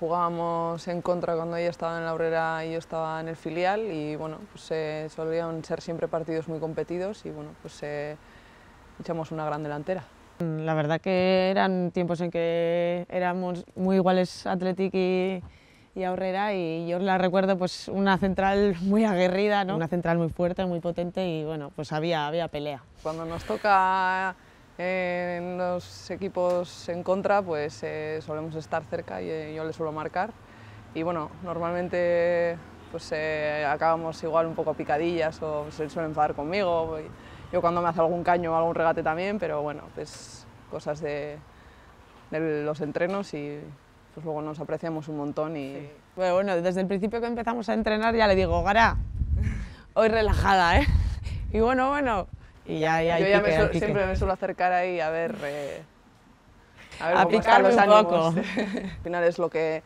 Jugábamos en contra cuando ella estaba en la obrera y yo estaba en el filial y bueno, pues eh, solían ser siempre partidos muy competidos y bueno, pues eh, echamos una gran delantera. La verdad que eran tiempos en que éramos muy iguales Athletic y, y Aurrera y yo la recuerdo pues una central muy aguerrida, ¿no? una central muy fuerte, muy potente y bueno, pues había, había pelea. Cuando nos toca en los equipos en contra pues eh, solemos estar cerca y eh, yo le suelo marcar y bueno, normalmente pues eh, acabamos igual un poco picadillas o se suele enfadar conmigo. Yo cuando me hace algún caño o algún regate también, pero bueno, pues cosas de, los entrenos y pues luego nos apreciamos un montón y... Bueno, bueno, desde el principio que empezamos a entrenar ya le digo, Gara, hoy relajada, ¿eh? Y bueno, bueno, yo siempre me suelo acercar ahí a ver... Eh, a ver, los ánimos. Al final es lo que,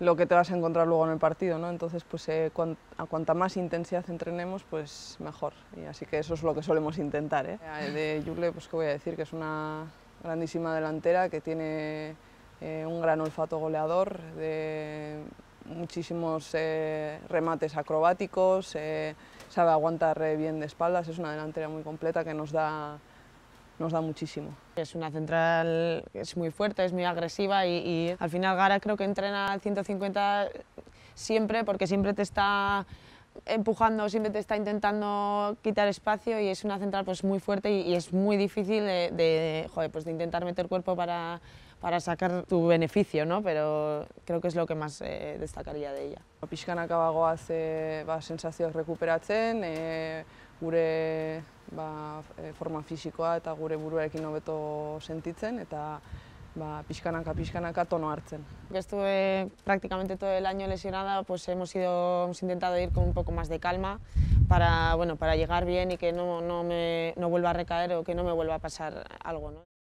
lo que te vas a encontrar luego en el partido, ¿no? Entonces, pues eh, a cuanta más intensidad entrenemos, pues mejor. Y así que eso es lo que solemos intentar, ¿eh? De Yule, pues qué voy a decir, que es una grandísima delantera, que tiene eh, un gran olfato goleador, de muchísimos eh, remates acrobáticos, sabe aguantar bien de espaldas, es una delantera muy completa que nos da, nos da muchísimo. Es una central que es muy fuerte, es muy agresiva y, y al final Gara creo que entrena al 150 siempre porque siempre te está empujando, siempre está intentando quitar espacio y es una central pues muy fuerte y, es muy difícil de, joder, pues de intentar meter cuerpo para, para sacar tu beneficio, ¿no? pero creo que es lo que más eh, destacaría de ella. Pixkanaka bagoaz eh, ba, sensazioak rekuperatzen, eh, gure ba, eh, forma fisikoa eta gure buruarekin hobeto sentitzen, eta ba, pixkanaka, pixkanaka tono hartzen. Gestu estuve prácticamente todo el año lesionada, pues hemos, ido, hemos intentado ir con un poco más de calma para, bueno, para llegar bien y que no, no, me, no vuelva a recaer o que no me vuelva a pasar algo. ¿no?